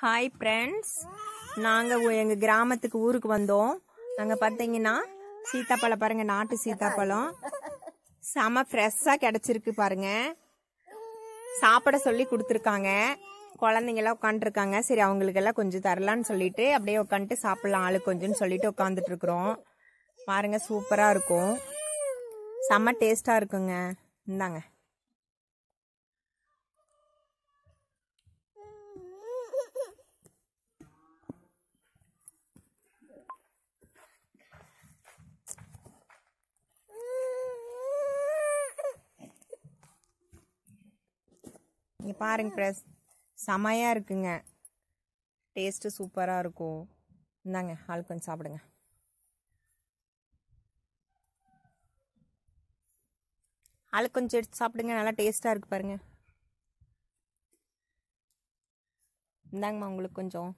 hi friends நாங்கள் எங்கள் கிராமத்துக்கு ஊருக்கு வந்தோம் நாங்கள் பார்த்தீங்கன்னா சீத்தாப்பழம் பாருங்கள் நாட்டு சீத்தாப்பழம் செம ஃப்ரெஷ்ஷாக கிடச்சிருக்கு பாருங்க சாப்பிட சொல்லி கொடுத்துருக்காங்க குழந்தைங்களாம் உட்காந்துருக்காங்க சரி அவங்களுக்கெல்லாம் கொஞ்சம் தரலான்னு சொல்லிட்டு அப்படியே உட்காந்துட்டு சாப்பிட்லாம் ஆளு கொஞ்சம்னு சொல்லிட்டு உட்காந்துட்டு இருக்கிறோம் பாருங்க சூப்பராக இருக்கும் செம்ம டேஸ்ட்டாக இருக்குங்க இந்தாங்க இங்கே பாருங்க ஃப்ரெஸ் செமையாக இருக்குங்க டேஸ்ட்டு சூப்பராக இருக்கும் இந்தாங்க ஆள் கொஞ்சம் சாப்பிடுங்க ஆள் கொஞ்சம் எடுத்து சாப்பிடுங்க நல்லா டேஸ்ட்டாக இருக்குது பாருங்கள் இந்தாங்கம்மா உங்களுக்கு கொஞ்சம்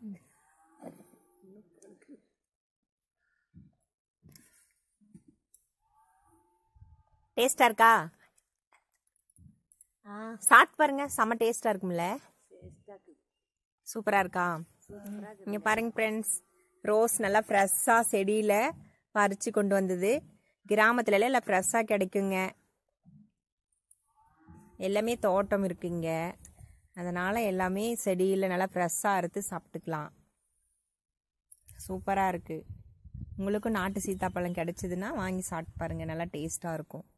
டேஸ்ட்டாக இருக்கா சாப்பிட்டு பாருங்க செம்ம டேஸ்டா இருக்கும்ல சூப்பரா இருக்கா இங்க பாருங்க ஃப்ரெண்ட்ஸ் ரோஸ் நல்லா ஃப்ரெஷ்ஷா செடியில பறிச்சு கொண்டு வந்தது கிராமத்துல எல்லாம் ஃப்ரெஷ்ஷா கிடைக்குங்க எல்லாமே தோட்டம் இருக்குங்க அதனால எல்லாமே செடியில் நல்லா ஃப்ரெஷ்ஷாக அறுத்து சாப்பிட்டுக்கலாம் சூப்பராக இருக்குது உங்களுக்கும் நாட்டு சீத்தாப்பழம் கிடச்சிதுன்னா வாங்கி சாப்பிட்டு பாருங்கள் நல்லா டேஸ்ட்டாக இருக்கும்